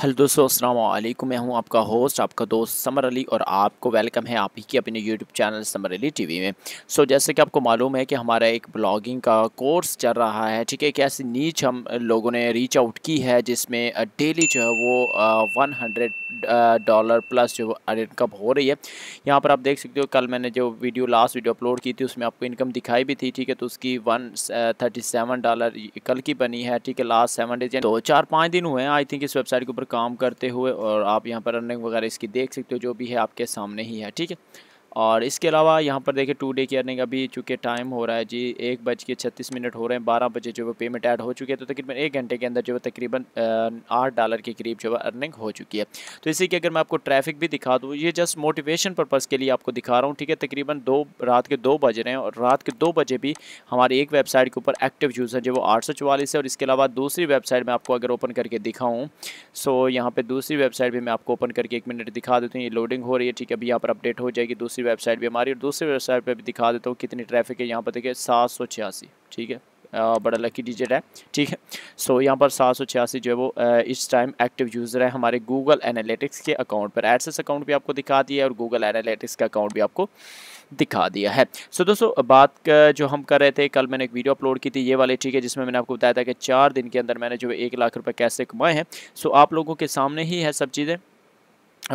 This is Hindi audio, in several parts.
हेलो दोस्तों अस्सलाम वालेकुम मैं हूं आपका होस्ट आपका दोस्त समर अली और आपको वेलकम है आप ही के अपने YouTube channel Samar Ali TV में सो so, जैसे कि आपको मालूम है कि हमारा एक ब्लॉगिंग का कोर्स चल रहा है ठीक है एक ऐसी नीच हम लोगों ने रीच आउट की है जिसमें डेली जो है वो वन हंड्रेड डॉलर प्लस जो इनकम हो रही है यहाँ पर आप देख सकते हो कल मैंने जो वीडियो लास्ट वीडियो अपलोड की थी उसमें आपको इनकम दिखाई भी थी ठीक है तो उसकी वन थर्टी सेवन डॉलर कल की बनी है ठीक है लास्ट सेवन डेज दो चार पाँच दिन हुए हैं आई थिंक इस वेबसाइट के ऊपर काम करते हुए और आप यहाँ पर रनिंग वगैरह इसकी देख सकते हो जो भी है आपके सामने ही है ठीक है और इसके अलावा यहाँ पर देखिए टू डे की अर्निंग अभी चूँकि टाइम हो रहा है जी एक बज के छत्तीस मिनट हो रहे हैं बारह बजे जो वो पेमेंट ऐड हो चुकी है तो तकरीबन एक घंटे के अंदर जो है तकरीबन आठ डॉलर के करीब जो है अर्निंग हो चुकी है तो इसी के अगर मैं आपको ट्रैफिक भी दिखा दूँ ये जस्ट मोटिवेशन पर्पज़ के लिए आपको दिखा रहा हूँ ठीक है तकरीबन दो रात के दो बज रहे हैं और रात के दो बजे भी हमारी एक वेबसाइट के ऊपर एक्टिव यूज़र जो वो आठ सौ चवालीस है और इसके अलावा दूसरी वेबसाइट में आपको अगर ओपन करके दिखाऊँ सो यहाँ पर दूसरी वेबसाइट भी मैं आपको ओपन करके एक मिनट दिखा देती हूँ ये लोडिंग हो रही है ठीक है अभी यहाँ पर अपडेट हो जाएगी दूसरी दूसरी वेबसाइट भी हमारी और दूसरी वेबसाइट पर भी दिखा देता हूँ कितनी ट्रैफिक है यहाँ पर देखिए सात ठीक है आ, बड़ा लकी डिजिट है ठीक है सो यहाँ पर सात सौ छियासी जो है वो इस टाइम एक्टिव यूज़र है हमारे गूगल एनालिटिक्स के अकाउंट पर एडसेस अकाउंट भी आपको दिखा दिया है और गूगल एनालिटिक्स का अकाउंट भी आपको दिखा दिया है सो so, दोस्तों बात जो हम कर रहे थे कल मैंने एक वीडियो अपलोड की थी ये वाले ठीक है जिसमें मैंने आपको बताया था कि चार दिन के अंदर मैंने जो एक लाख रुपये कैसे कमाए हैं सो so, आप लोगों के सामने ही है सब चीज़ें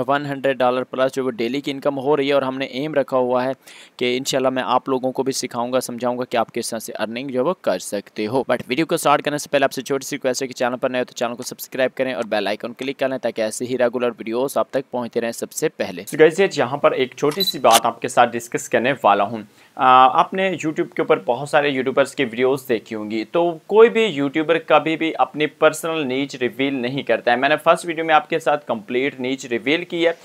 वन हंड्रेड डॉलर प्लस जो डेली की इनकम हो रही है और हमने एम रखा हुआ है कि इनशाला मैं आप लोगों को भी सिखाऊंगा समझाऊंगा कि आप किस तरह से अर्निंग जो वो कर सकते हो बट वीडियो को स्टार्ट करने से पहले आपसे छोटी सी क्वेश्चन है कि चैनल पर नए हो तो चैनल को सब्सक्राइब करें और बेल आइकन क्लिक करें ताकि ऐसे ही रेगुलर वीडियोस आप तक पहुंचते रहें सबसे पहले so guys, यहाँ पर एक छोटी सी बात आपके साथ डिस्कस करने वाला हूँ आपने यूट्यूब के ऊपर बहुत सारे यूट्यूबर्स की वीडियोस देखी होंगी तो कोई भी यूट्यूबर कभी भी अपनी पर्सनल नीच रिवील नहीं करता है मैंने फर्स्ट वीडियो में आपके साथ कंप्लीट नीच रिवील की है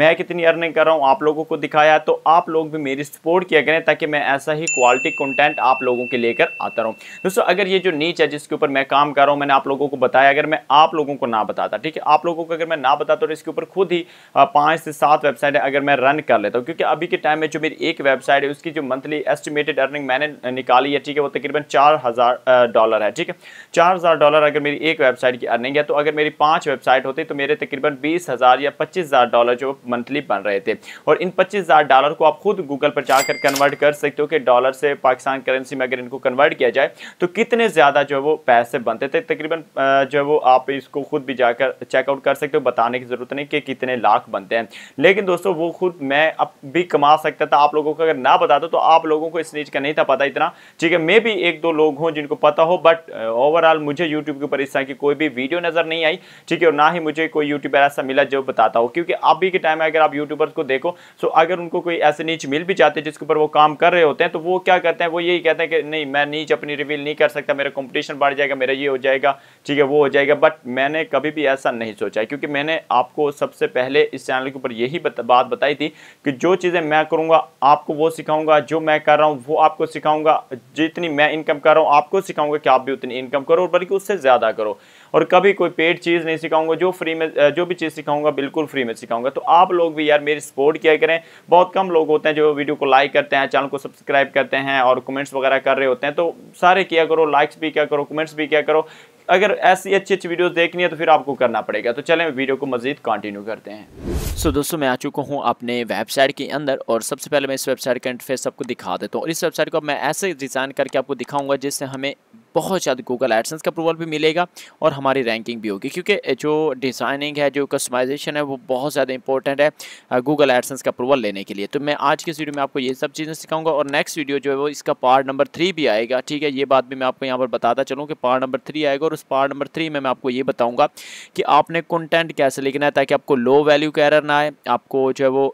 मैं कितनी अर्निंग कर रहा हूँ आप लोगों को दिखाया तो आप लोग भी मेरी सपोर्ट किया करें ताकि मैं ऐसा ही क्वालिटी कॉन्टेंट आप लोगों के लेकर आता रहूँ दोस्तों अगर ये जो नीच है जिसके ऊपर मैं काम कर रहा हूँ मैंने आप लोगों को बताया अगर मैं आप लोगों को ना बताता ठीक है आप लोगों को अगर मैं ना बताता तो इसके ऊपर खुद ही पाँच से सात वेबसाइट अगर मैं रन कर लेता हूँ क्योंकि अभी के टाइम में जो मेरी एक वेबसाइट है उसकी जो मंथली एस्टिमेटेड अर्निंग मैंने निकाली है ठीक है वो तकरीबन चार हज़ार डॉलर है ठीक है चार हज़ार डॉलर अगर मेरी एक वेबसाइट की अर्निंग है तो अगर मेरी पांच वेबसाइट होती तो मेरे तकरीबन बीस हज़ार या पच्चीस हज़ार डॉलर जो मंथली बन रहे थे और इन पच्चीस हज़ार डॉलर को आप खुद गूगल पर जाकर कन्वर्ट कर सकते हो कि डॉलर से पाकिस्तान करेंसी में अगर इनको कन्वर्ट किया जाए तो कितने ज़्यादा जो है वो पैसे बनते थे तकरीबन जो है वो आप इसको खुद भी जाकर चेकआउट कर सकते हो बताने की ज़रूरत नहीं कि कितने लाख बनते हैं लेकिन दोस्तों वो खुद मैं अब भी कमा सकता था आप लोगों को अगर ना बताता तो आप लोगों को इस नीच का नहीं था पता इतना ठीक है मे भी एक दो लोग हों जिनको पता हो बट ओवरऑल uh, मुझे यूट्यूब के ऊपर इस तरह की कोई भी वीडियो नज़र नहीं आई ठीक है और ना ही मुझे कोई यूट्यूबर ऐसा मिला जो बताता हो क्योंकि अभी के टाइम में अगर आप यूट्यूबर्स को देखो तो अगर उनको कोई ऐसे नीच मिल भी जाते जिसके ऊपर वो काम कर रहे होते हैं तो वो क्या करते हैं वो यही कहते हैं कि नहीं मैं नीच अपनी रिवील नहीं कर सकता मेरा कॉम्पिटिशन बढ़ जाएगा मेरा ये हो जाएगा ठीक है वो हो जाएगा बट मैंने कभी भी ऐसा नहीं सोचा क्योंकि मैंने आपको सबसे पहले इस चैनल के ऊपर यही बात बताई थी कि जो चीज़ें मैं करूँगा आपको वो सिखाऊंगा जो मैं कर रहा हूँ वो आपको सिखाऊंगा जितनी मैं इनकम कर रहा हूँ आपको सिखाऊंगा कि आप भी उतनी इनकम करो बल्कि उससे ज़्यादा करो और कभी कोई पेड चीज़ नहीं सिखाऊंगा जो फ्री में जो भी चीज़ सिखाऊंगा बिल्कुल फ्री में सिखाऊंगा तो आप लोग भी यार मेरी सपोर्ट किया करें बहुत कम लोग होते हैं जो वीडियो को लाइक करते हैं चैनल को सब्सक्राइब करते हैं और कमेंट्स वगैरह कर रहे होते हैं तो सारे किया करो लाइक्स भी किया करो कमेंट्स भी किया करो अगर ऐसी अच्छी अच्छी वीडियोस देखनी है तो फिर आपको करना पड़ेगा तो चलें वीडियो को मजीद कंटिन्यू करते हैं सो so, दोस्तों मैं आ चुका हूँ अपने वेबसाइट के अंदर और सबसे पहले मैं इस वेबसाइट का इंटरफेस सबको दिखा देता हूँ और इस वेबसाइट को मैं ऐसे डिज़ाइन करके आपको दिखाऊंगा जिससे हमें बहुत ज्यादा गूगल एडसेंस का अप्रूवल भी मिलेगा और हमारी रैंकिंग भी होगी क्योंकि जो डिज़ाइनिंग है जो कस्टमाइजेशन है वो बहुत ज़्यादा इंपॉर्टेंट है गूगल एडसेंस का अप्रूवल लेने के लिए तो मैं आज की वीडियो में आपको ये सब चीज़ें सिखाऊंगा और नेक्स्ट वीडियो जो है वो इसका पार्ट नंबर थ्री भी आएगा ठीक है ये बात भी मैं आपको यहाँ पर बताता चलूँ कि पार्ट नंबर थ्री आएगा और उस पार्ट नंबर थ्री में मैं आपको ये बताऊँगा कि आपने कंटेंट कैसे लिखना है ताकि आपको लो वैल्यू का एरर ना आए आपको जो है वो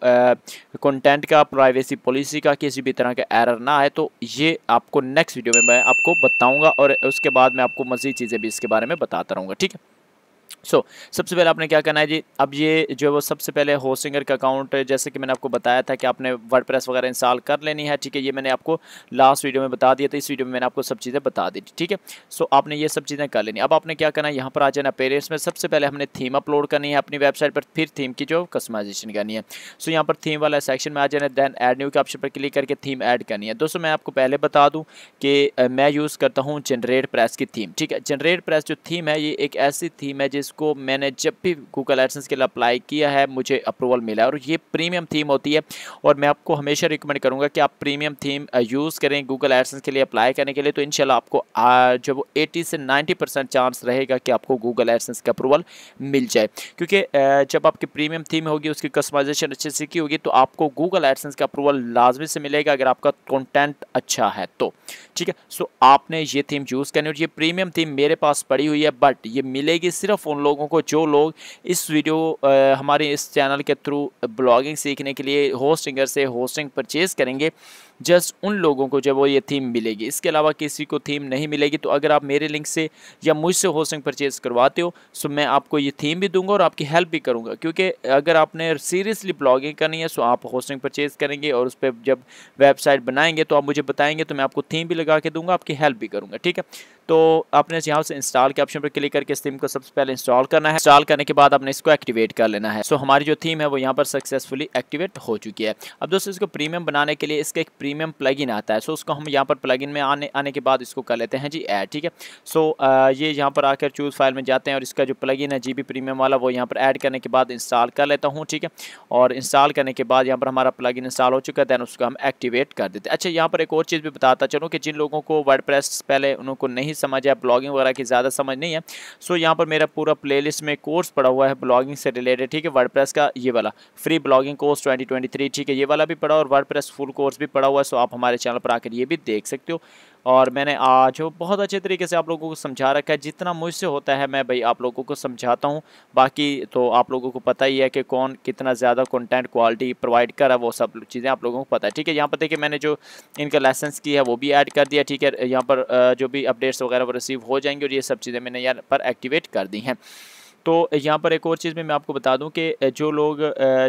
कंटेंट का प्राइवेसी पॉलिसी का किसी भी तरह का एरर ना आए तो ये आपको नेक्स्ट वीडियो में मैं आपको बताऊँगा और उसके बाद मैं आपको मज़ीद चीज़ें भी इसके बारे में बताता रहूँगा ठीक है सो so, सबसे पहले आपने क्या करना है जी अब ये जो है वो सबसे पहले सिंगर का अकाउंट जैसे कि मैंने आपको बताया था कि आपने वर्डप्रेस वगैरह इंस्टॉल कर लेनी है ठीक है ये मैंने आपको लास्ट वीडियो में बता दिया तो इस वीडियो में मैंने आपको सब चीज़ें बता दी ठीक है सो आपने ये सब चीज़ें कर लेनी अब आपने क्या करना है यहाँ पर आ जाना पेरेंट्स में सबसे पहले हमने थीम अपलोड करनी है अपनी वेबसाइट पर फिर थीम की जो कस्टमाइजेशन करनी है सो यहाँ पर थीम वाला सेक्शन में आ जाना दैन एड न्यू के ऑप्शन पर क्लिक करके थीम ऐड करनी है दोस्तों मैं आपको पहले बता दूँ कि मैं यूज़ करता हूँ जनरेट प्रेस की थीम ठीक है जनरेट प्रेस जो थीम है ये एक ऐसी थीम है जिस इसको मैंने जब भी गूगल एडसेंस के लिए अप्लाई किया है मुझे अप्रूवल मिला है और ये प्रीमियम थीम होती है और मैं आपको हमेशा रिकमेंड करूँगा कि आप प्रीमियम थीम यूज़ करें गूगल एडसेंस के लिए अप्लाई करने के लिए तो इन आपको जो वो एटी से नाइन्टी चांस रहेगा कि आपको गूगल एडसेंस का अप्रूवल मिल जाए क्योंकि uh, जब आपकी प्रीमियम थीम होगी उसकी कस्टमाइजेशन अच्छे से की होगी तो आपको गूगल एडसेंस का अप्रूवल लाजमी से मिलेगा अगर आपका कंटेंट अच्छा है तो ठीक है सो आपने ये थीम यूज़ करनी और ये प्रीमियम थीम मेरे पास पड़ी हुई है बट ये मिलेगी सिर्फ उन लोगों को जो लोग इस वीडियो हमारे इस चैनल के थ्रू ब्लॉगिंग सीखने के लिए होस्टिंगर से होस्टिंग परचेज़ करेंगे जस्ट उन लोगों को जब वो ये थीम मिलेगी इसके अलावा किसी को थीम नहीं मिलेगी तो अगर आप मेरे लिंक से या मुझसे होस्टिंग परचेज़ करवाते हो सो तो मैं आपको ये थीम भी दूंगा और आपकी हेल्प भी करूंगा क्योंकि अगर आपने सीरियसली ब्लॉगिंग करनी है सो तो आप होस्टिंग परचेज़ करेंगे और उस पर जब वेबसाइट बनाएंगे तो आप मुझे बताएंगे तो मैं आपको थीम भी लगा के दूंगा आपकी हेल्प भी करूँगा ठीक है तो आपने यहाँ से इंस्टॉल के ऑप्शन पर क्लिक करके इस थीम को सबसे पहले इंस्टॉल करना है इंस्टॉल करने के बाद आपने इसको एक्टिवेट कर लेना है सो हमारी जो थीम है वो यहाँ पर सक्सेसफुली एक्टिवेट हो चुकी है अब दोस्तों इसको प्रीमियम बनाने के लिए इसका एक प्रीमियम प्लगइन आता है सो उसको हम यहाँ पर प्लगइन में आने आने के बाद इसको कर लेते हैं जी ऐड ठीक है सो ये यहाँ पर आकर चूज़ फाइल में जाते हैं और इसका जो प्लग है जी प्रीमियम वाला वो यहाँ पर ऐड करने के बाद इंस्टॉल कर लेता हूँ ठीक है और इंस्टॉल करने के बाद यहाँ पर हमारा प्लग इंस्टॉल हो चुका है दैन उसको हम एक्टिवेट कर देते हैं अच्छा यहाँ पर एक और चीज़ भी बताता चलूँ कि जिन लोगों को वर्ड पहले उनको नहीं नहीं समझ है ब्लॉगिंग वगैरह की ज़्यादा समझ नहीं है सो यहाँ पर मेरा पूरा प्ले में कोर्स पड़ा हुआ है ब्लॉगिंग से रिलेटेड ठीक है वर्ड का ये वाला फ्री ब्लॉगिंग कोर्स ट्वेंटी ठीक है ये वाला भी पड़ा और वर्ड फुल कोर्स भी पड़ा हुआ है सो आप हमारे चैनल पर आकर ये भी देख सकते हो और मैंने आज बहुत अच्छे तरीके से आप लोगों को समझा रखा है जितना मुझसे होता है मैं भाई आप लोगों को समझाता हूँ बाकी तो आप लोगों को पता ही है कि कौन कितना ज़्यादा कंटेंट क्वालिटी प्रोवाइड करा वो सब चीज़ें आप लोगों को पता है ठीक है यहाँ पर देखिए मैंने जो इनका लाइसेंस की है वो भी ऐड कर दिया ठीक है यहाँ पर जो भी अपडेट्स वगैरह रिसीव हो जाएंगे और ये सब चीज़ें मैंने यहाँ पर एक्टिवेट कर दी हैं तो यहाँ पर एक और चीज़ में मैं आपको बता दूँ कि जो लोग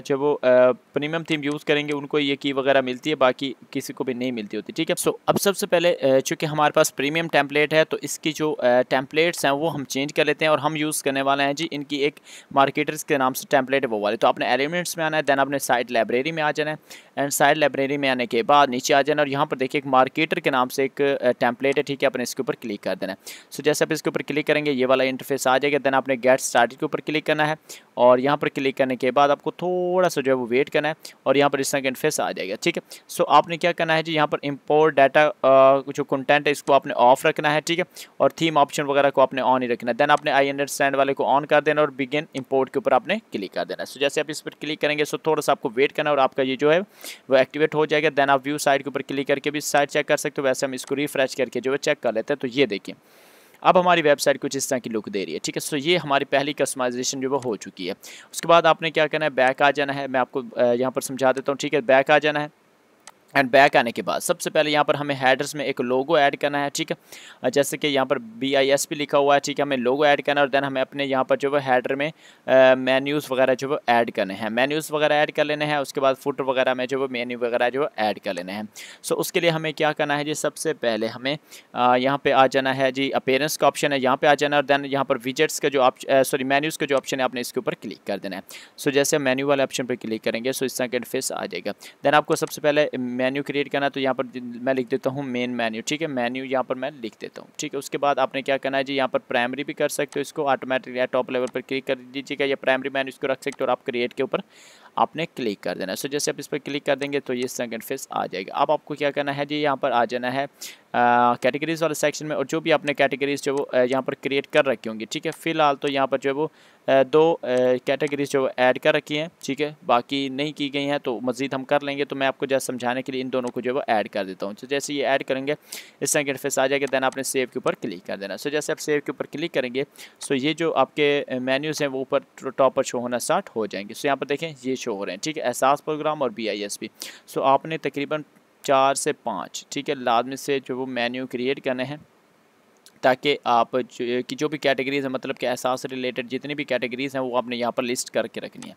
जब वो प्रीमियम थीम यूज़ करेंगे उनको ये की वगैरह मिलती है बाकी किसी को भी नहीं मिलती होती ठीक है सो अब सबसे पहले चूँकि हमारे पास प्रीमियम टैंपलेट है तो इसकी जो टैंपलेट्स हैं वो हम चेंज कर लेते हैं और हम यूज़ करने वाले हैं जी इनकी एक मार्केटर्स के नाम से टैंपलेट है वो वाले तो आपने एलिमेंट्स में आना है देन आपने साइड लाइब्रेरी में आ जाना है एंड साइड लाइब्रेरी में आने के बाद नीचे आ जाना और यहाँ पर देखिए एक मार्केटर के नाम से एक टैंपलेट है ठीक है अपने इसके ऊपर क्लिक कर देना है सो जैसे आप इसके ऊपर क्लिक करेंगे ये वाला इंटरफेस आ जाएगा देन आपने गेट स्टार्ट स्टार्टिंग के ऊपर क्लिक करना है और यहाँ पर क्लिक करने के बाद आपको थोड़ा सा जो है वो वेट करना है और यहाँ पर इस तरह का इन्फेस आ जाएगा ठीक है सो आपने क्या करना है जी यहाँ पर इम्पोर्ट डाटा जो कंटेंट है इसको आपने ऑफ रखना है ठीक है और थीम ऑप्शन वगैरह को आपने ऑन ही रखना है देन आपने आई अंडरस्टैंड वाले को ऑन कर देना और बिगिन इम्पोर्ट के ऊपर आपने क्लिक कर देना है सो जैसे आप इस पर क्लिक करेंगे सो थोड़ा सा आपको वेट करना और आपका ये जो है वो एक्टिवेट हो जाएगा देन आप व्यू साइड के ऊपर क्लिक करके भी साइड चेक कर सकते हो वैसे हम इसको रिफ्रेश करके जो है चेक कर लेते हैं तो ये देखिए अब हमारी वेबसाइट कुछ इस तरह की लुक दे रही है ठीक है सो ये हमारी पहली कस्टमाइजेशन जो वो हो चुकी है उसके बाद आपने क्या करना है बैक आ जाना है मैं आपको यहाँ पर समझा देता हूँ ठीक है बैक आ जाना है एंड बैक आने के बाद सबसे पहले यहाँ पर हमें हेडर्स में एक लोगो ऐड करना है ठीक है जैसे कि यहाँ पर बी आई एस पी लिखा हुआ है ठीक है हमें लोगो ऐड करना है और देन हमें अपने यहाँ पर जो है हेडर में मेन्यूज़ वगैरह जो है ऐड करने हैं मेन्यूज़ वगैरह ऐड कर लेने हैं उसके बाद फुट वगैरह में जो है मेन्यू वगैरह जो है ऐड कर लेने हैं सो उसके लिए हमें क्या करना है जी सबसे पहले हमें यहाँ पर आ जाना है जी अपेयरेंस का ऑप्शन है यहाँ पर आ जाना है और देन यहाँ पर विजट्स का जो सॉरी मेन्यूज़ का जो ऑप्शन है आपने इसके ऊपर क्लिक कर देना है सो जैसे मेन्यू वाले ऑप्शन पर क्लिक करेंगे सो इस तरह का इंटरफेस आ जाएगा देन आपको सबसे पहले मेन्यू क्रिएट करना है तो यहाँ पर मैं लिख देता हूँ मेन मेन्यू ठीक है मेन्यू यहाँ पर मैं लिख देता हूँ ठीक है उसके बाद आपने क्या करना है जी यहाँ पर प्राइमरी भी कर सकते हो इसको ऑटोमेटिक टॉप लेवल पर क्लिक कर दीजिएगा या प्राइमरी मेन्यू इसको रख सकते हो और आप क्रिएट के ऊपर आपने क्लिक कर देना है सो जैसे आप इस पर क्लिक कर देंगे तो ये सेकंड फेस आ जाएगा अब आपको क्या करना है जी यहाँ पर आ जाना है कैटेगरीज वाले सेक्शन में और जो भी आपने कैटेगरीज जो वो यहाँ पर क्रिएट कर रखी होंगी ठीक है फिलहाल तो यहाँ पर जो है वो दो कैटेगरीज जो ऐड कर रखी हैं ठीक है बाकी नहीं की गई हैं तो मज़ीद हम कर लेंगे तो मैं आपको जैसे समझाने के लिए इन दोनों को जो है वो ऐड कर देता हूँ तो जैसे ये ऐड करेंगे इस तरह इंटरफेस आ जाएगा दैन आपने सेव के ऊपर क्लिक कर देना सो जैसे आप सेव के ऊपर क्लिक करेंगे सो ये जो आपके मेन्यूज़ हैं वो ऊपर टॉप पर शो होना स्टार्ट हो जाएंगे सो यहाँ पर देखें ये शो हो रहे हैं ठीक है एहसास प्रोग्राम और B I S P so आपने तकरीबन चार से पाँच ठीक है लाजमी से जो वो मेन्यू क्रिएट करने हैं ताकि आप जो, की जो भी कैटेगरीज हैं मतलब कि एहसास से रिलेटेड जितनी भी कैटेगरीज हैं वो आपने यहाँ पर लिस्ट करके रखनी है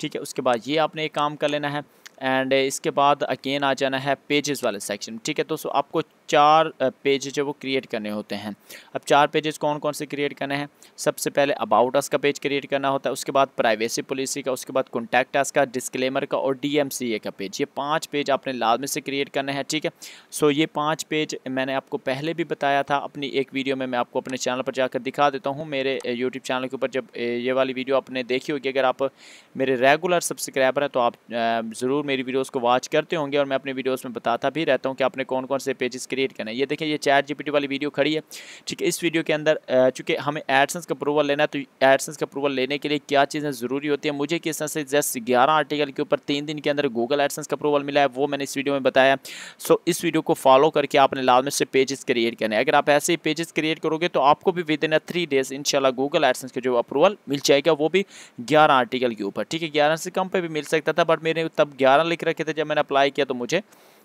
ठीक है उसके बाद ये आपने एक काम कर लेना है एंड इसके बाद अगेन आ जाना है पेजेस वाले सेक्शन ठीक है तो सो आपको चार पेज जो वो क्रिएट करने होते हैं अब चार पेजेस कौन कौन से क्रिएट करने हैं सबसे पहले अबाउट अस का पेज क्रिएट करना होता है उसके बाद प्राइवेसी पॉलिसी का उसके बाद कॉन्टैक्ट अस का डिस्क्लेमर का और डी का पेज ये पाँच पेज आपने में से क्रिएट करने हैं ठीक है सो ये पाँच पेज मैंने आपको पहले भी बताया था अपनी एक वीडियो में मैं आपको अपने चैनल पर जाकर दिखा देता हूँ मेरे यूट्यूब चैनल के ऊपर जब ये वाली वीडियो आपने देखी होगी अगर आप मेरे रेगुलर सब्सक्राइबर हैं तो आप ज़रूर मेरी वीडियोज़ को वॉच करते होंगे और मैं अपनी वीडियोज़ में बताता भी रहता हूँ कि आपने कौन कौन से पेजेस क्रिएट करना है ये देखिए ये चैट जीपीटी वाली वीडियो खड़ी है ठीक है इस वीडियो के अंदर चूंकि हमें एडसेंस का अप्रूवल लेना है तो एडसेंस का अप्रूवल लेने के लिए क्या चीज़ें ज़रूरी होती है मुझे किस तरह से जस्ट ग्यारह आर्टिकल के ऊपर तीन दिन के अंदर गूगल एडसेंस का अप्रूवल मिला है वो मैंने इस वीडियो में बताया सो इस वीडियो को फॉलो करके आपने लाजमत से पेजेस क्रिएट करने अगर आप ऐसे ही पेजेस क्रिएट करोगे तो आपको भी with in a three days इनशाला गूगल एडसेंस का जो अप्रूवल मिल जाएगा वो भी ग्यारह आर्टिकल के ऊपर ठीक है ग्यारह से कम पर भी मिल सकता था बट मेरे तब ग्यारह लिख रखे थे जब मैंने अप्लाई किया तो मुझे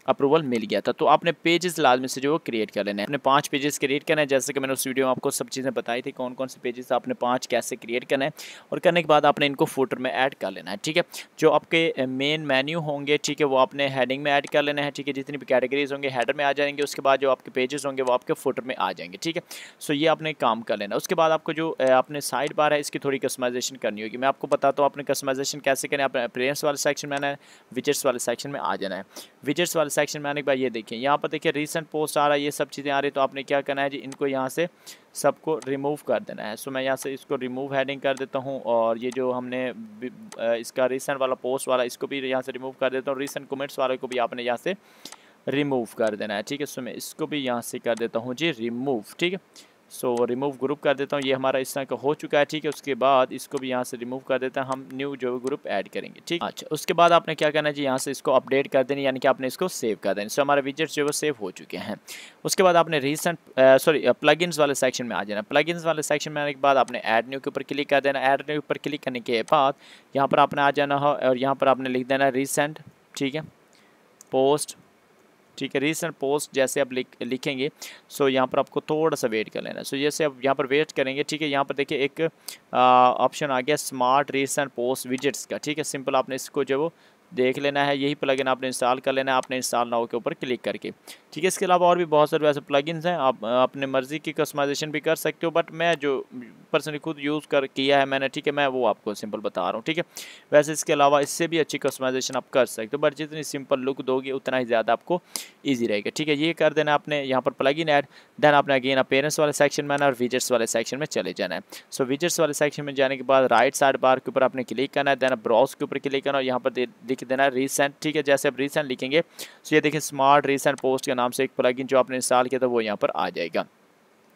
अप्रूवल मिल गया था तो आपने पेजेस लाजमी से जो क्रिएट कर लेना है पांच पाँच पेजेस क्रिएट करना है जैसे कि मैंने उस वीडियो में आपको सब चीज़ें बताई थी कौन कौन से पेजेस आपने पाँच कैसे क्रिएट करना है और करने के बाद आपने इनको फोटर में ऐड कर लेना है ठीक है जो आपके मेन मेन्यू होंगे ठीक है वो आपने हेडिंग में ऐड कर लेना है ठीक है जितनी भी कैटेगरीज होंगे हेडर में आ जाएंगे उसके बाद जो आपके पेजेस होंगे वो आपके फोटर में आ जाएंगे ठीक है सो ये आपने काम कर लेना उसके बाद आपको जो आपने साइड बार है इसकी थोड़ी कस्टमाइजेशन करनी होगी मैं आपको बताता हूँ आपने कस्टमाइजेशन कैसे करें आपने अपीरेंस वाले सेक्शन में आना है विजट्स वाले सेक्शन में आ जाना है विजट्स वाले सेक्शन में आने के बाद ये देखिए यहाँ पर देखिए रिसेंट पोस्ट आ रहा है ये सब चीज़ें आ रही तो आपने क्या करना है जी इनको यहाँ से सबको रिमूव कर देना है सो मैं यहाँ से इसको रिमूव हैडिंग कर देता हूँ और ये जो हमने इसका रिसेंट वाला पोस्ट वाला इसको भी यहाँ से रिमूव कर देता हूँ रिसेंट कमेंट्स वाले को भी आपने यहाँ से रिमूव कर देना है ठीक है सो मैं इसको भी यहाँ से कर देता हूँ जी रिमूव ठीक है सो रिमूव ग्रुप कर देता हूँ ये हमारा इस तरह का हो चुका है ठीक है उसके बाद इसको भी यहाँ से रिमूव कर देता है हम न्यू जो ग्रुप ऐड करेंगे ठीक अच्छा उसके बाद आपने क्या करना चाहिए जी यहाँ से इसको अपडेट कर देनी यानी कि आपने इसको सेव कर देना सो हमारे विजट्स जो है सेव हो चुके हैं उसके बाद आपने रिसेंट सॉरी प्लग वाले सेक्शन में आ जाना प्लग वाले सेक्शन में आने के बाद आपने एड न्यू के ऊपर क्लिक कर देना एड न्यू ऊपर क्लिक करने के बाद यहाँ पर आपने आ जाना हो और यहाँ पर आपने लिख देना रिसेंट ठीक है पोस्ट ठीक है रीसेंट पोस्ट जैसे आप लिख लिखेंगे सो यहाँ पर आपको थोड़ा सा वेट कर लेना है सो जैसे आप यहाँ पर वेट करेंगे ठीक है यहाँ पर देखिए एक ऑप्शन आ गया स्मार्ट रीसेंट पोस्ट विजिट्स का ठीक है सिंपल आपने इसको जो देख लेना है यही प्लगइन आपने इंस्टॉल कर लेना है आपने इंस्टॉल नाव के ऊपर क्लिक करके ठीक है इसके अलावा और भी बहुत सारे वैसे प्लगइन्स हैं आप अपने मर्ज़ी की कस्टमाइजेशन भी कर सकते हो बट मैं जो पर्सनली खुद यूज़ कर किया है मैंने ठीक है मैं वो आपको सिंपल बता रहा हूँ ठीक है वैसे इसके अलावा इससे भी अच्छी कस्टमाइजेशन आप कर सकते हो बट जितनी सिंपल लुक दोगे उतना ही ज़्यादा आपको ईजी रहेगा ठीक है ये कर देना आपने यहाँ पर प्लग इन ऐड देन आपने अगेन अपेयरेंस वाले सेक्शन में आना और विजट्स वाले सेक्शन में चले जाना है सो विजट्स वाले सेक्शन में जाने के बाद राइट साइड बार के ऊपर आपने क्लिक करना है देन ब्राउज के ऊपर क्लिक करना और यहाँ पर लिख देना है रिसेंट ठीक है जैसे आप रिसेंट लिखेंगे सो तो ये देखिए स्मार्ट रिसेंट पोस्ट का नाम से एक प्लगइन जो आपने इंस्टॉल किया था वो यहाँ पर आ जाएगा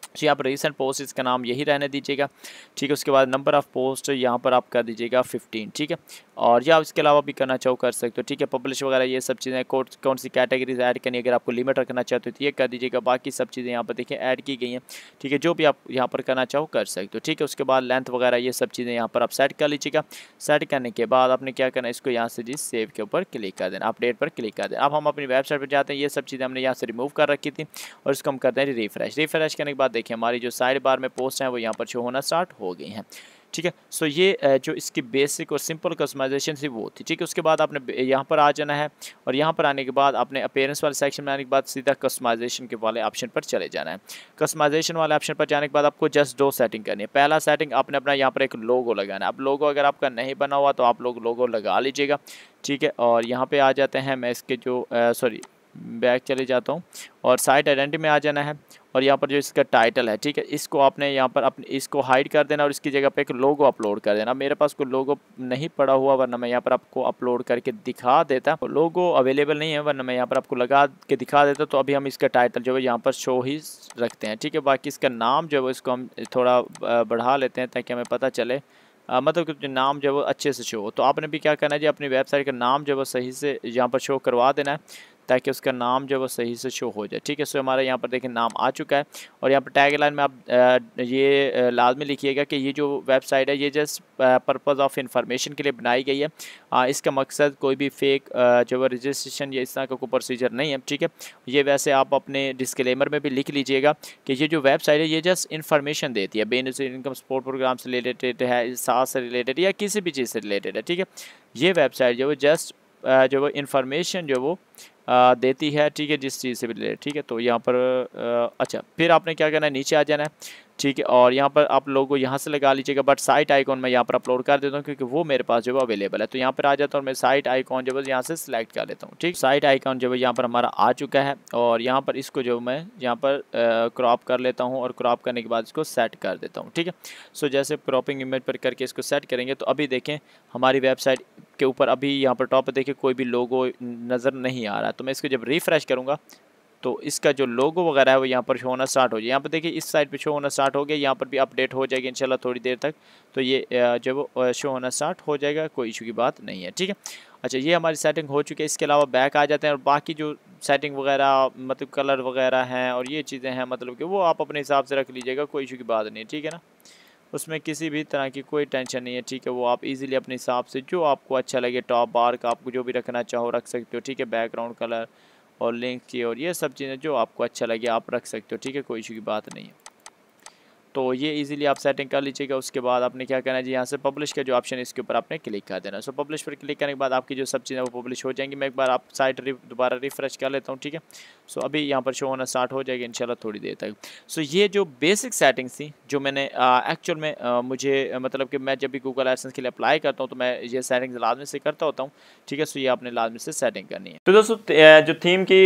तो यहाँ पर रिसेंट पोस्ट इसका नाम यही रहने दीजिएगा ठीक है उसके बाद नंबर ऑफ़ पोस्ट यहाँ पर आप कर दीजिएगा 15 ठीक है और या इसके अलावा भी करना चाहो कर सकते हो ठीक है पब्लिश वगैरह ये सब चीज़ें कोट कौन सी कैटेगरीज ऐड करनी है अगर आपको लिमिट रखना चाहते हो तो ये कर दीजिएगा बाकी सब चीज़ें यहाँ पर देखिए ऐड की गई हैं ठीक है जो भी आप यहाँ पर करना चाहो कर सकते हो ठीक है उसके बाद लेंथ वगैरह ये सब चीज़ें यहाँ पर आप सेट कर लीजिएगा सेट करने के बाद आपने क्या करना है इसको यहाँ से जी सेव के ऊपर क्लिक कर देना अपडेट पर क्लिक कर देना अब हम अपनी वेबसाइट पर जाते हैं ये सब चीज़ें हमने यहाँ से रिमूव कर रखी थी और इसको हम करते हैं रिफ्रेश रिफ्रेश करने के बाद देखिए हमारी जो साइड बार में पोस्ट हैं वो यहाँ पर शो होना स्टार्ट हो गई हैं ठीक है सो ये जो इसकी बेसिक और सिंपल कस्टमाइजेशन थी वो थी ठीक है उसके बाद आपने यहाँ पर आ जाना है और यहाँ पर आने के बाद आपने अपेयरेंस वाले सेक्शन में आने के बाद सीधा कस्टमाइजेशन के वाले ऑप्शन पर चले जाना है कस्टमाइजेशन वाले ऑप्शन पर जाने के बाद आपको जस्ट दो सेटिंग करनी है पहला सेटिंग आपने अपना यहाँ पर एक लोगो लगाना है अब लोगो अगर आपका नहीं बना हुआ तो आप लोग लोगो लगा लीजिएगा ठीक है और यहाँ पर आ जाते हैं मैं इसके जो सॉरी बैक चले जाता हूँ और साइट आइडेंटिटी में आ जाना है और यहाँ पर जो इसका टाइटल है ठीक है इसको आपने यहाँ पर अपने इसको हाइड कर देना और इसकी जगह पे एक लोगो अपलोड कर देना मेरे पास कोई लोगो नहीं पड़ा हुआ वरना मैं यहाँ पर आपको अपलोड करके दिखा देता लोगो अवेलेबल नहीं है वरना मैं यहाँ पर आपको लगा के दिखा देता तो अभी हम इसका टाइटल जो है यहाँ पर शो ही रखते हैं ठीक है बाकी इसका नाम जो है इसको हम थोड़ा बढ़ा लेते हैं ताकि हमें पता चले आ, मतलब कि नाम जो है वो अच्छे से शो हो तो आपने भी क्या करना है जी अपनी वेबसाइट का नाम जो है वो सही से यहाँ पर शो करवा देना है ताकि उसका नाम जो है वो सही से शो हो जाए ठीक है सो हमारा यहाँ पर देखें नाम आ चुका है और यहाँ पर टैग लाइन में आप ये लाजमी लिखिएगा कि ये जो वेबसाइट है ये जस्ट पर्पज़ ऑफ इंफॉर्मेशन के लिए बनाई गई है इसका मकसद कोई भी फेक जो है रजिस्ट्रेशन या इस तरह का कोई प्रोसीजर नहीं है ठीक है ये वैसे आप अपने डिस्कलेमर में भी लिख लीजिएगा कि ये जो वेबसाइट है ये जस्ट इन्फॉर्मेशन देती है बेन इनकम सपोर्ट प्रोग्राम से रिलेटेड है सास से रिलेटेड या किसी भी चीज़ से रिलेटेड है ठीक है ये वेबसाइट जो है जस्ट जो वो इन्फॉर्मेशन जो वो देती है ठीक है जिस चीज़ से भी ले ठीक है तो यहाँ पर अच्छा फिर आपने क्या करना है नीचे आ जाना है ठीक है और यहाँ पर आप लोगों को यहाँ से लगा लीजिएगा बट साइट आइकॉन मैं यहाँ पर अपलोड कर देता हूँ क्योंकि वो मेरे पास जो है अवेलेबल है तो यहाँ पर आ जाता हूँ मैं साइट आइकॉन जो है यहाँ से सिलेक्ट कर लेता हूँ ठीक साइट आइकॉन जो है यहाँ पर हमारा आ चुका है और यहाँ पर इसको जो मैं यहाँ पर क्रॉप कर लेता हूँ और क्रॉप करने के बाद इसको सेट कर देता हूँ ठीक है सो जैसे क्रॉपिंग इमेज पर करके इसको सेट करेंगे तो अभी देखें हमारी वेबसाइट के ऊपर अभी यहाँ पर टॉप पर देखें कोई भी लोगो नज़र नहीं आ रहा है तो मैं इसको जब रिफ़्रेश करूँगा तो इसका जो लोगो वगैरह है वो यहाँ पर शो होना स्टार्ट हो जाए यहाँ पर देखिए इस साइड पे शो होना स्टार्ट हो गया यहाँ पर भी अपडेट हो जाएगी इंशाल्लाह थोड़ी देर तक तो ये जो वो शो होना स्टार्ट हो जाएगा कोई इशू की बात नहीं है ठीक है अच्छा ये हमारी सेटिंग हो चुकी है इसके अलावा बैक आ जाते हैं और बाकी जो सेटिंग वगैरह मतलब कलर वगैरह हैं और ये चीज़ें हैं मतलब कि वो आप अपने हिसाब से रख लीजिएगा कोई इशू की बात नहीं ठीक है ना उसमें किसी भी तरह की कोई टेंशन नहीं है ठीक है वो आप इजीली अपने हिसाब से जो आपको अच्छा लगे टॉप बार का आपको जो भी रखना चाहो रख सकते हो ठीक है बैकग्राउंड कलर और लिंक की और ये सब चीज़ें जो आपको अच्छा लगे आप रख सकते हो ठीक है कोई इशू की बात नहीं है तो ये इजीली आप सेटिंग कर लीजिएगा उसके बाद आपने क्या करना है जी यहाँ से पब्लिश का जो ऑप्शन है इसके ऊपर आपने क्लिक कर देना सो पब्लिश पर क्लिक करने के बाद आपकी जो सब चीज़ें वो पब्लिश हो जाएंगी मैं एक बार आप साइट रि दोबारा रिफ्रेश कर लेता हूँ ठीक है सो अभी यहाँ पर शो होना स्टार्ट हो जाएगी इनशाला थोड़ी देर तक सो ये जो बेसिक सेटिंग्स थी जो मैंने एक्चुअल में आ, मुझे मतलब कि मैं जब भी गूगल एसेंस के लिए अप्लाई करता हूँ तो मैं ये सेटिंग्स लाजमी से करता होता हूँ ठीक है सो ये आपने लाजमी से सेटिंग करनी है तो दोस्तों जो थीम की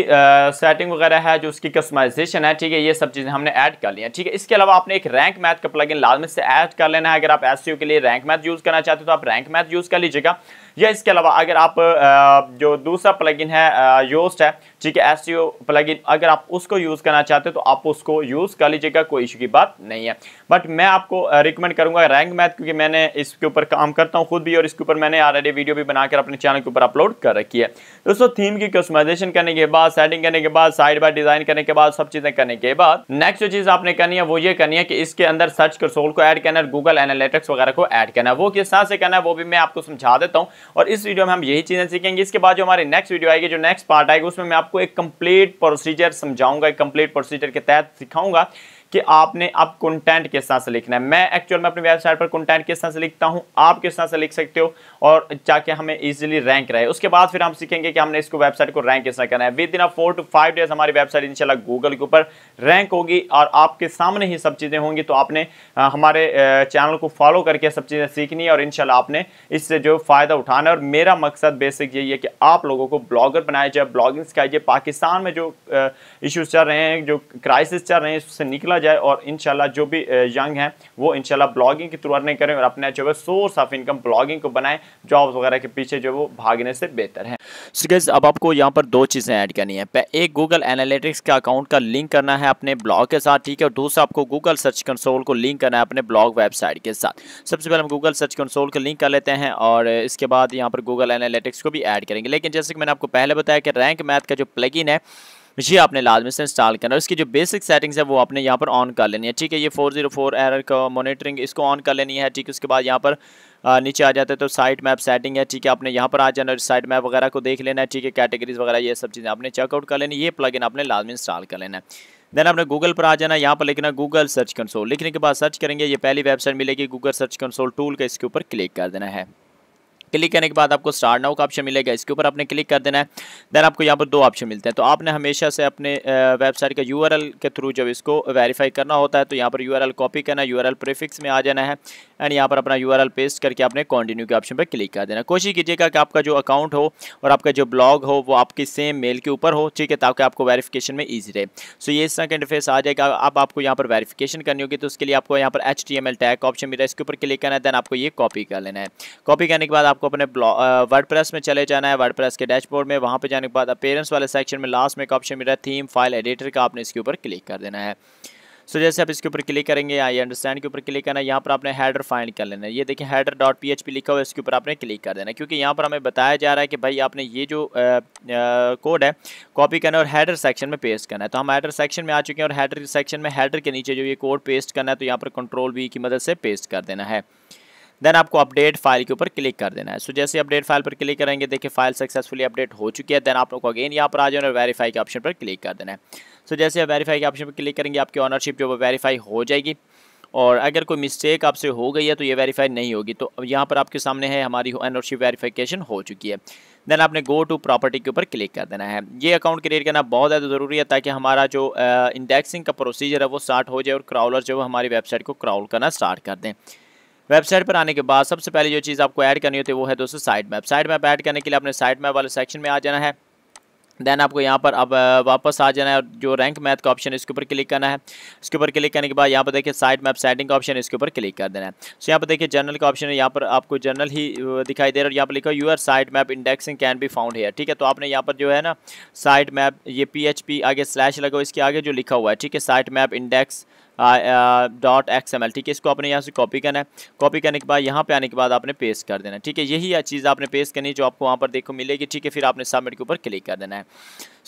सेटिंग वगैरह है जो उसकी कस्टमाइजेशन है ठीक है ये सब चीज़ें हमने ऐड कर लिया ठीक है इसके अलावा आपने एक रैंक मैथ का प्लगइन लाजमी से ऐड कर लेना है अगर आप एस के लिए रैंक मैथ यूज़ करना चाहते हो तो आप रैंक मैथ यूज़ कर लीजिएगा या इसके अलावा अगर आप जो दूसरा प्लगिन है योस्ट है ठीक है एस प्लगइन अगर आप उसको यूज़ करना चाहते हो तो आप उसको यूज़ कर लीजिएगा कोई इशू की बात नहीं है बट मैं आपको रिकमेंड करूंगा रैंक मैथ क्योंकि मैंने इसके ऊपर काम करता हूँ खुद भी और इसके ऊपर मैंने ऑलरेडी वीडियो भी बनाकर अपने चैनल के ऊपर अपलोड कर रखी है दोस्तों थीम की कस्टमाइजेशन करने के बाद सेटिंग करने के बाद साइड बाय डिज़ाइन करने के बाद सब चीज़ें करने के बाद नेक्स्ट जो चीज़ आपने करनी है वो ये करनी है कि इसके अंदर सर्च कर को ऐड करना है गूगल एनालिटिक्स वगैरह को ऐड करना है वो किस तरह से करना है वो भी मैं आपको समझा देता हूँ और इस वीडियो में हम यही चीज़ें सीखेंगे इसके बाद जो हमारे नेक्स्ट वीडियो आएगी जो नेक्स्ट पार्ट आएगा उसमें मैं आपको एक कंप्लीट प्रोसीजर समझाऊंगा एक कंप्लीट प्रोसीजर के तहत सिखाऊंगा कि आपने अब कंटेंट किस तरह से लिखना है मैं एक्चुअल में अपनी वेबसाइट पर कंटेंट किस तरह से लिखता हूँ आप किस तरह से लिख सकते हो और जाके हमें इजीली रैंक रहे उसके बाद फिर हम सीखेंगे कि हमने इसको वेबसाइट को रैंक किस तरह करना है with in a four to five days हमारी वेबसाइट इनशाला गूगल के ऊपर रैंक होगी और आपके सामने ही सब चीज़ें होंगी तो आपने हमारे चैनल को फॉलो करके सब चीज़ें सीखनी है और इनशाला आपने इससे जो फ़ायदा उठाना है और मेरा मकसद बेसिक यही है कि आप लोगों को ब्लॉगर बनाया जाए ब्लॉगिंग सिखाई जाए पाकिस्तान में जो इशूज़ चल रहे हैं जो क्राइसिस चल रहे हैं उससे निकला जाए और इनशाला जो भी यंग हैं वो इनशाला ब्लॉगिंग की थ्रू अर्निंग करें और अपने जो है सोर्स ऑफ इनकम ब्लॉगिंग को बनाए जॉब्स वगैरह के पीछे जो वो भागने से बेहतर है सो गैस अब आपको यहाँ पर दो चीज़ें ऐड करनी है एक गूगल एनालिटिक्स के अकाउंट का लिंक करना है अपने ब्लॉग के साथ ठीक है और दूसरा आपको गूगल सर्च कंसोल को लिंक करना है अपने ब्लॉग वेबसाइट के साथ सबसे पहले हम गूगल सर्च कंसोल को लिंक कर लेते हैं और इसके बाद यहाँ पर गूगल एनालिटिक्स को भी ऐड करेंगे लेकिन जैसे कि मैंने आपको पहले बताया कि रैंक मैथ का जो प्लगइन है जी आपने लाजमी से इंस्टॉल करना है इसकी जो बेसिक सेटिंग्स है वो आपने यहाँ पर ऑन कर लेनी है ठीक है ये फोर जीरो फोर एरर का मोनिटरिंग इसको ऑन कर लेनी है ठीक है उसके बाद यहाँ पर नीचे आ जाते हैं तो साइट मैप सेटिंग है ठीक है आपने यहाँ पर आ जाना साइट मैप वगैरह को देख लेना है ठीक है कैटेगरीज वगैरह ये सब चीज़ें आपने चेकआउट कर लेनी ये इन आपने लाजमी इंस्टॉल कर लेना है देन आपने गूगल पर आ जाना यहाँ पर लिखना गूगल सर्च कंसोल लिखने के बाद सर्च करेंगे ये पहली वेबसाइट मिलेगी गूगल सर्च कंसोल टूल का इसके ऊपर क्लिक कर देना है क्लिक करने के बाद आपको स्टार्ट नाउ का ऑप्शन मिलेगा इसके ऊपर आपने क्लिक कर देना है देन आपको यहाँ पर दो ऑप्शन मिलते हैं तो आपने हमेशा से अपने वेबसाइट का यू के थ्रू जब इसको वेरीफाई करना होता है तो यहाँ पर यू कॉपी करना है यू प्रीफिक्स में आ जाना है एंड यहाँ पर अपना यू पेस्ट करके आपने कॉन्टिन्यू के ऑप्शन पर क्लिक कर देना कोशिश कीजिएगा कि आपका जो अकाउंट हो और आपका जो ब्लॉग हो वो आपकी सेम मेल के ऊपर हो ठीक है ताकि आपको वेरीफिकेशन में ईजी रहे सो ये इस तरह का इंटरफेस आ जाएगा अब आपको यहाँ पर वेरीफिकेशन करनी होगी तो उसके लिए आपको यहाँ पर एच टैग ऑप्शन मिला है इसके ऊपर क्लिक करना है देन आपको ये कॉपी कर लेना है कॉपी करने के बाद आप आपको अपने वर्ड में चले जाना है वर्ड के डैशबोर्ड में वहाँ पर जाने के बाद अपेरेंस वाले सेक्शन में लास्ट में एक ऑप्शन मिल रहा है थीम फाइल एडिटर का आपने इसके ऊपर क्लिक कर देना है सो so, जैसे आप इसके ऊपर क्लिक करेंगे आई ये अंडरस्टैंड के ऊपर क्लिक करना है यहाँ पर आपने हेडर फाइंड कर लेना है ये देखिए header dot P H P लिखा हुआ है इसके ऊपर आपने क्लिक कर देना है क्योंकि यहाँ पर हमें बताया जा रहा है कि भाई आपने ये जो आ, आ, कोड है कॉपी करना है और हैडर सेक्शन में पेस्ट करना है तो हम हैडर सेक्शन में आ चुके हैं और हैडर सेक्शन में हैडर के नीचे जो ये कोड पेस्ट करना है तो यहाँ पर कंट्रोल वी की मदद से पेस्ट कर देना है देन आपको अपडेट फाइल के ऊपर क्लिक कर देना है सो so, जैसे अपडेट फाइल पर क्लिक करेंगे देखिए फाइल सक्सेसफुली अपडेट हो चुकी है देन आप लोग को अगेन यहाँ पर आ जाए और वेरीफाई के ऑप्शन पर क्लिक कर देना है सो so, जैसे आप वेरीफाई के ऑप्शन पर क्लिक करेंगे आपकी ऑनरशिप जो वो वेरीफाई हो जाएगी और अगर कोई मिस्टेक आपसे हो गई है तो ये वेरीफाई नहीं होगी तो यहाँ पर आपके सामने है हमारी ऑनरशिप वेरीफिकेशन हो चुकी है देन आपने गो टू प्रॉपर्टी के ऊपर क्लिक कर देना है ये अकाउंट क्रिएट करना बहुत ज़्यादा ज़रूरी है ताकि हमारा जो इंडेक्सिंग का प्रोसीजर है वो स्टार्ट हो जाए और क्राउलर जो हमारी वेबसाइट को क्राउल करना स्टार्ट कर दें वेबसाइट पर आने के बाद सबसे पहले जो चीज़ आपको ऐड करनी होती है वो है दोस्तों site map site map add करने के लिए अपने साइट मैप वाले सेक्शन में आ जाना है देन आपको यहाँ पर अब वापस आ जाना है और जो रैंक मैथ का ऑप्शन है इसके ऊपर क्लिक करना है इसके ऊपर क्लिक करने के बाद यहाँ पर देखिए साइड मैप सेटिंग का ऑप्शन है इसके ऊपर क्लिक कर देना है सो यहाँ पर देखिए जनरल का ऑप्शन है यहाँ पर आपको जनरल ही दिखाई दे रहा है और यहाँ पर लिखा are site map indexing can be found here ठीक है तो आपने यहाँ पर जो है ना साइड मैप ये पी आगे स्लैश लगाओ इसके आगे जो लिखा हुआ है ठीक है site map index dot X M L ठीक है इसको आपने यहाँ से कॉपी करना है कॉपी करने के बाद यहाँ पे आने के बाद आपने पेस्ट कर देना है ठीक है यही चीज़ आपने पेस्ट करनी है जो आपको वहाँ पर देखो मिलेगी ठीक है फिर आपने सबमिट के ऊपर क्लिक कर देना है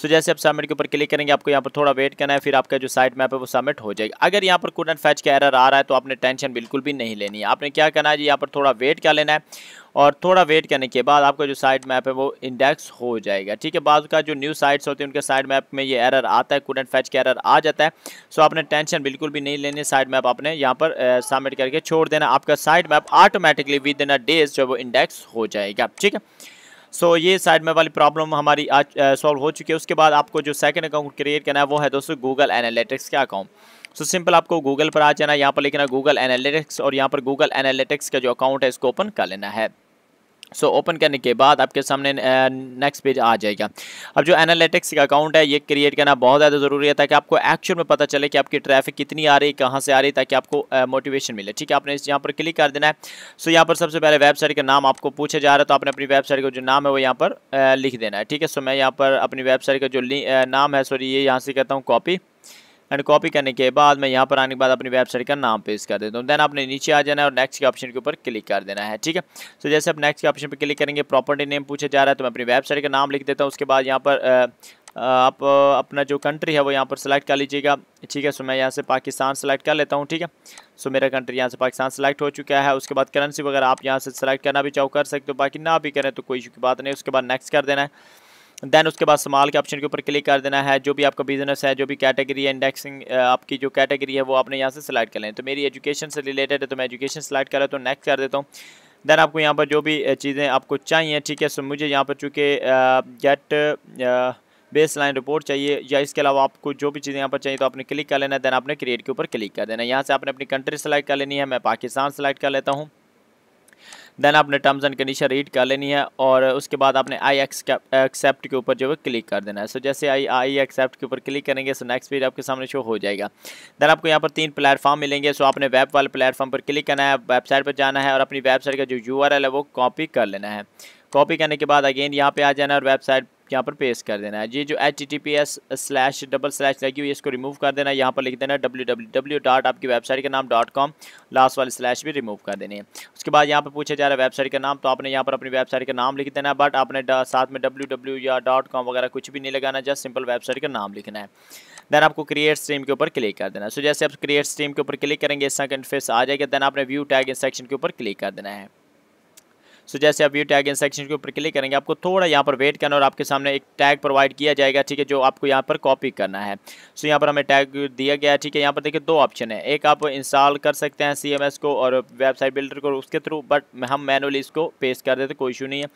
सो जैसे आप सबमिट के ऊपर क्लिक करेंगे आपको यहाँ पर थोड़ा वेट करना है फिर आपका जो साइट मैप है वो सबमिट हो जाएगा अगर यहाँ पर एंड फैच का एरर आ रहा है तो आपने टेंशन बिल्कुल भी नहीं लेनी है आपने क्या करना है जी यहाँ पर थोड़ा वेट कर लेना है और थोड़ा वेट करने के बाद आपका जो साइड मैप है वो इंडेक्स हो जाएगा ठीक है बाद का जो न्यू साइट्स होती है उनके साइड मैप में ये एरर आता है कूडेंट फैच का एरर आ जाता है सो आपने टेंशन बिल्कुल भी नहीं लेनी साइड मैप आपने यहाँ पर सबमिट करके छोड़ देना आपका site map automatically with in a days जो वो इंडेक्स हो जाएगा ठीक है सो so, ये साइड में वाली प्रॉब्लम हमारी आज सॉल्व हो चुकी है उसके बाद आपको जो सेकंड अकाउंट क्रिएट करना है वो है दोस्तों गूगल एनालिटिक्स का अकाउंट सो सिंपल आपको गूगल पर आ जाना यहाँ पर लिखना गूगल एनालिटिक्स और यहाँ पर गूगल एनालिटिक्स का जो अकाउंट है इसको ओपन कर लेना है सो so, ओपन करने के बाद आपके सामने नेक्स्ट पेज आ जाएगा अब जो एनालिटिक्स का अकाउंट है ये क्रिएट करना बहुत ज़्यादा ज़रूरी है ताकि आपको एक्चुअल में पता चले कि आपकी ट्रैफिक कितनी आ रही है कहाँ से आ रही है ताकि आपको मोटिवेशन मिले ठीक है आपने इस यहाँ पर क्लिक कर देना है सो so, यहाँ पर सबसे पहले वेबसाइट का नाम आपको पूछा जा रहा है तो आपने अपनी वेबसाइट का जो नाम है वो यहाँ पर लिख देना है ठीक है सो मैं यहाँ पर अपनी वेबसाइट का जो नाम है सॉरी ये यहाँ से कहता हूँ कॉपी एंड कॉपी करने के बाद मैं यहाँ पर आने के बाद अपनी वेबसाइट का नाम पेश कर देता हूँ देन आपने नीचे आ जाना है और नेक्स्ट के ऑप्शन के ऊपर क्लिक कर देना है ठीक है तो जैसे आप नेक्स्ट के ऑप्शन पर क्लिक करेंगे प्रॉपर्टी नेम पूछा जा रहा है तो मैं अपनी वेबसाइट का नाम लिख देता हूँ उसके बाद यहाँ पर आप अपना जो कंट्री है वो यहाँ पर सेलेक्ट कर लीजिएगा ठीक है सो मैं यहाँ से पाकिस्तान सेलेक्ट कर लेता हूँ ठीक है सो मेरा कंट्री यहाँ से पाकिस्तान सेलेक्ट हो चुका है उसके बाद करेंसी वगैरह आप यहाँ से सेलेक्ट करना भी चाहो कर सकते हो बाकी ना भी करें तो कोई की बात नहीं उसके बाद नेक्स्ट कर देना है देन उसके बाद समाल के ऑप्शन के ऊपर क्लिक कर देना है जो भी आपका बिजनेस है जो भी कैटेगरी है इंडेक्सिंग आपकी जो कैटेगरी है वो आपने यहाँ से सिलेक्ट कर लें तो मेरी एजुकेशन से रिलेटेड है तो मैं एजुकेशन सेलेक्ट कर करा तो नेक्स्ट कर देता हूँ देन आपको यहाँ पर जो भी चीज़ें आपको चाहिए ठीक है सो मुझे यहाँ पर चूँकि गेट बेस लाइन रिपोर्ट चाहिए या इसके अलावा आपको जो भी चीज़ें यहाँ पर चाहिए तो आपने क्लिक कर लेना है देन आपने क्रिएट के ऊपर क्लिक कर देना है यहाँ से आपने अपनी कंट्री सेलेक्ट कर लेनी है मैं पाकिस्तान सेलेक्ट कर लेता हूँ देन आपने टर्म्स एंड कंडीशन रीड कर लेनी है और उसके बाद आपने आई एक्सेप्ट के ऊपर जो है क्लिक कर देना है सो so, जैसे आई आई एक्सेप्ट के ऊपर क्लिक करेंगे सो नेक्स्ट पेज आपके सामने शो हो जाएगा देन आपको यहाँ पर तीन प्लेटफॉर्म मिलेंगे सो so, आपने वेब वाले प्लेटफॉर्म पर क्लिक करना है वेबसाइट पर जाना है और अपनी वेबसाइट का जो यू है वो कॉपी कर लेना है कॉपी करने के बाद अगेन यहाँ पे आ जाना है और वेबसाइट यहाँ पर पेस्ट कर देना है ये जो H T P S slash double slash लगी हुई है इसको रिमूव कर देना है यहाँ पर लिख देना डब्ल्यू डब्ल्यू डब्ल्यू डॉट आपकी वेबसाइट का नाम डॉट कॉम लास्ट वाली स्लैश भी रिमूव कर देनी है उसके बाद यहाँ पर पूछा जा रहा है वेबसाइट का नाम तो आपने यहाँ पर अपनी वेबसाइट का नाम लिख देना है बट आपने साथ में डब्ल्यू डब्ल्यू या डॉट कॉम वगैरह कुछ भी नहीं लगाना जस्ट सिंपल वेबसाइट का नाम लिखना है देन आपको क्रिएट स्ट्रीम के ऊपर क्लिक कर देना है सो जैसे आप क्रिएट स्ट्रीम के ऊपर क्लिक करेंगे इसका इंटरफेस आ जाएगा देन आपने व्यू टैग इस सेक्शन के ऊपर क्लिक कर देना है सो जैसे आप ये टैग इन सेक्शन के ऊपर क्लिक करेंगे आपको थोड़ा यहाँ पर वेट करना और आपके सामने एक टैग प्रोवाइड किया जाएगा ठीक है जो आपको यहाँ पर कॉपी करना है सो यहाँ पर हमें टैग दिया गया है ठीक है यहाँ पर देखिए दो ऑप्शन है एक आप इंस्टॉल कर सकते हैं सी को और वेबसाइट बिल्डर को उसके थ्रू बट हम मैनुअली इसको पेस्ट कर देते कोई इशू नहीं है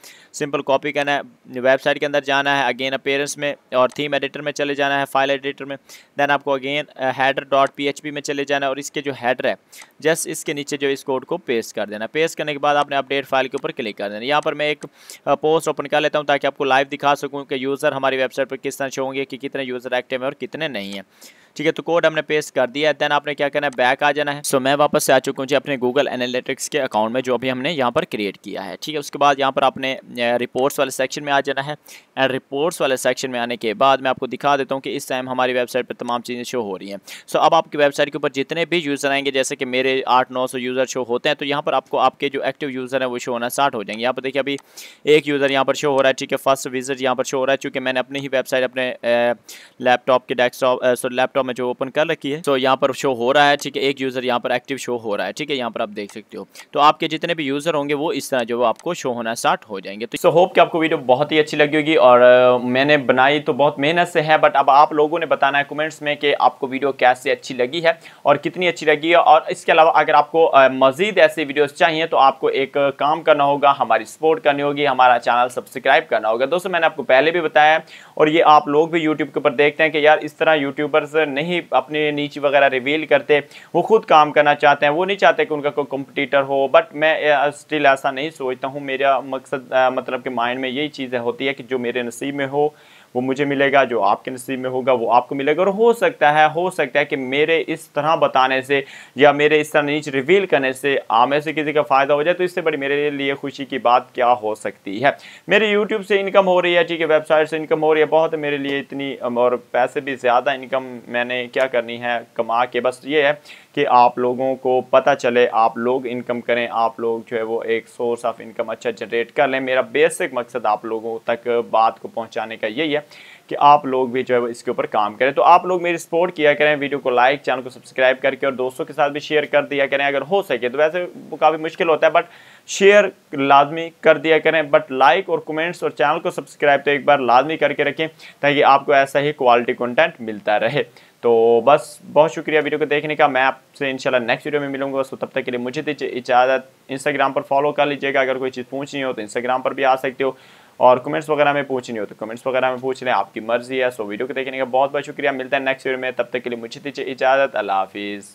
सिंपल कॉपी करना है वेबसाइट के अंदर जाना है अगेन अपेयरेंस में और थीम एडिटर में चले जाना है फाइल एडिटर में देन आपको अगेन हैडर डॉट पी में चले जाना है और इसके जो हैडर है जस्ट इसके नीचे जो इस कोड को पेस्ट कर देना पेस्ट करने के बाद आपने अपडेट फाइल के ऊपर क्लिक कर देना यहाँ पर मैं एक पोस्ट ओपन कर लेता हूँ ताकि आपको लाइव दिखा सकूँ कि यूज़र हमारी वेबसाइट पर किस तरह से होंगे कि कितने यूज़र एक्टिव हैं और कितने नहीं हैं ठीक है तो कोड हमने पेस्ट कर दिया है देन आपने क्या करना है बैक आ जाना है सो मैं वापस से आ चुका हूँ जी अपने गूगल एनालिटिक्स के अकाउंट में जो अभी हमने यहाँ पर क्रिएट किया है ठीक है उसके बाद यहाँ पर आपने रिपोर्ट्स वाले सेक्शन में आ जाना है एंड रिपोर्ट्स वाले सेक्शन में आने के बाद मैं आपको दिखा देता हूँ कि इस टाइम हमारी वेबसाइट पर तमाम चीज़ें शो हो रही हैं सो अब आपकी वेबसाइट के ऊपर जितने भी यूज़र आएंगे जैसे कि मेरे आठ नौ सौ यूज़र शो होते हैं तो यहाँ पर आपको आपके जो एक्टिव यूज़र हैं वो शो होना स्टार्ट हो जाएंगे यहाँ पर देखिए अभी एक यूज़र यहाँ पर शो हो रहा है ठीक है फर्स्ट विजिट यहाँ पर शो हो रहा है चूँकि मैंने अपनी ही वेबसाइट अपने लैपटॉप के डेस्कटॉप सॉरी लैपटॉप मैं जो ओपन कर रखी है सो यहाँ पर शो हो रहा है ठीक है एक यूज़र यहाँ पर एक्टिव शो हो रहा है ठीक है यहाँ पर आप देख सकते हो तो आपके जितने भी यूज़र होंगे वो इस तरह जो आपको शो होना स्टार्ट हो जाएंगे तो सो होप कि आपको वीडियो बहुत ही अच्छी लगी होगी और uh, मैंने बनाई तो बहुत मेहनत से है बट अब आप लोगों ने बताना है कमेंट्स में कि आपको वीडियो कैसे अच्छी लगी है और कितनी अच्छी लगी है और इसके अलावा अगर आपको uh, मज़ीद ऐसे वीडियोस चाहिए तो आपको एक काम करना होगा हमारी सपोर्ट करनी होगी हमारा चैनल सब्सक्राइब करना होगा दोस्तों मैंने आपको पहले भी बताया और ये आप लोग भी यूट्यूब के ऊपर देखते हैं कि यार इस तरह यूट्यूबर्स नहीं अपने नीचे वगैरह रिवील करते वो खुद काम करना चाहते हैं वो नहीं चाहते कि उनका कोई कॉम्पिटिटर हो बट मैं स्टिल ऐसा नहीं सोचता हूँ मेरा मकसद मतलब कि माइंड में यही चीज़ें होती है कि जो मेरे नसीब में हो वो मुझे मिलेगा जो आपके नसीब में होगा वो आपको मिलेगा और हो सकता है हो सकता है कि मेरे इस तरह बताने से या मेरे इस तरह नीच रिवील करने से आम ऐसे से किसी का फ़ायदा हो जाए तो इससे बड़ी मेरे लिए खुशी की बात क्या हो सकती है मेरे यूट्यूब से इनकम हो रही है ठीक है वेबसाइट से इनकम हो रही है बहुत मेरे लिए इतनी और पैसे भी ज़्यादा इनकम मैंने क्या करनी है कमा के बस ये है कि आप लोगों को पता चले आप लोग इनकम करें आप लोग जो है वो एक सोर्स ऑफ इनकम अच्छा जनरेट कर लें मेरा बेसिक मकसद आप लोगों तक बात को पहुंचाने का यही है कि आप लोग भी जो है वो इसके ऊपर काम करें तो आप लोग मेरी सपोर्ट किया करें वीडियो को लाइक चैनल को सब्सक्राइब करके और दोस्तों के साथ भी शेयर कर दिया करें अगर हो सके तो वैसे वो काफ़ी मुश्किल होता है बट शेयर लाजमी कर दिया करें बट लाइक और कमेंट्स और चैनल को सब्सक्राइब तो एक बार लाजमी करके रखें ताकि आपको ऐसा ही क्वालिटी कॉन्टेंट मिलता रहे तो बस बहुत शुक्रिया वीडियो को देखने का मैं आपसे इंशाल्लाह नेक्स्ट वीडियो में मिलूंगा बस तब तक के लिए मुझे दीजिए इजाज़त इंस्टाग्राम पर फॉलो कर लीजिएगा अगर कोई चीज़ पूछनी हो तो इंस्टाग्राम पर भी आ सकते हो और कमेंट्स वगैरह में पूछनी हो तो कमेंट्स वगैरह में पूछ लें आपकी मर्जी है सो वीडियो को देखने का बहुत बहुत शुक्रिया मिलता है नेक्स्ट वीडियो में तब तक के लिए मुझे दीजिए इजाज़त अल्लाह हाफिज़